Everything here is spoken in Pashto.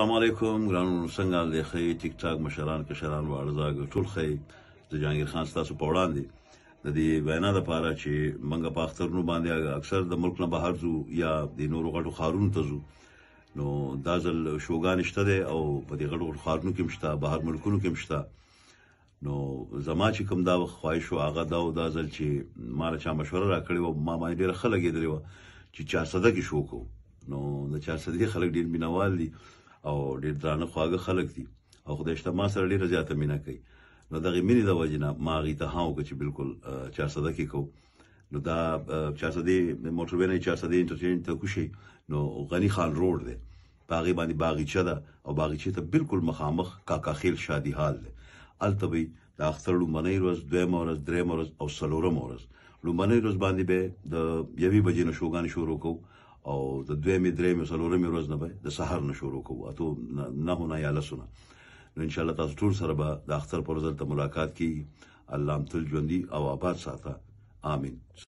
السلام علیکم ګرانو څنګه د خې ټیک ټاک مشران کشران و ارزاګ ټول خې د جهانگیر خان تاسو په وړاندې د دې وینا لپاره چې منګه په اخترونو باندې اکثر د ملک نه بهر زو یا د نورو غټو خارونو ته زو نو دا ځل شوګان شته دی او په دې غټو غټو خارونو کې مشته بهر ملکونو کې مشته نو زما چې کوم دا خواهش او هغه دا دا ځل چې ما را چا مشوره را کړی و ما باندې ډیره خلګې درې و چې چا صدقې شو کو نو د چا صدقې خلک ډیر مینوال دي دی. او ډیر درانه خواږه خلک دي او خدای شته ما سره ډیره زیاته مینه کوي نو دغه مینې د وجنه ما غي ته هاو که چې بالکل 400 کې کو نو دا 400 موټر وینې 400 انټرټینمنت ته کوشي نو غنی خان روډ دی باغی باندې باغیچه ده او باغیچه ته بالکل مخامخ کاکا خیل شادي حال دی التبي د اختر لومنۍ ورځ دویم ورځ دریم ورځ او څلورم ورځ لومنۍ ورځ باندې به د یوې بجې نه شوګان شروع کوو او د دوی می درې می څلورمې ورځ نه به د سحر نه شروع کوو اته نه نه یا لسونه نو ان شاء الله تاسو ټول سره به د اختر پر ورځ ته ملاقات کی الله تل ژوندي او آباد ساته امين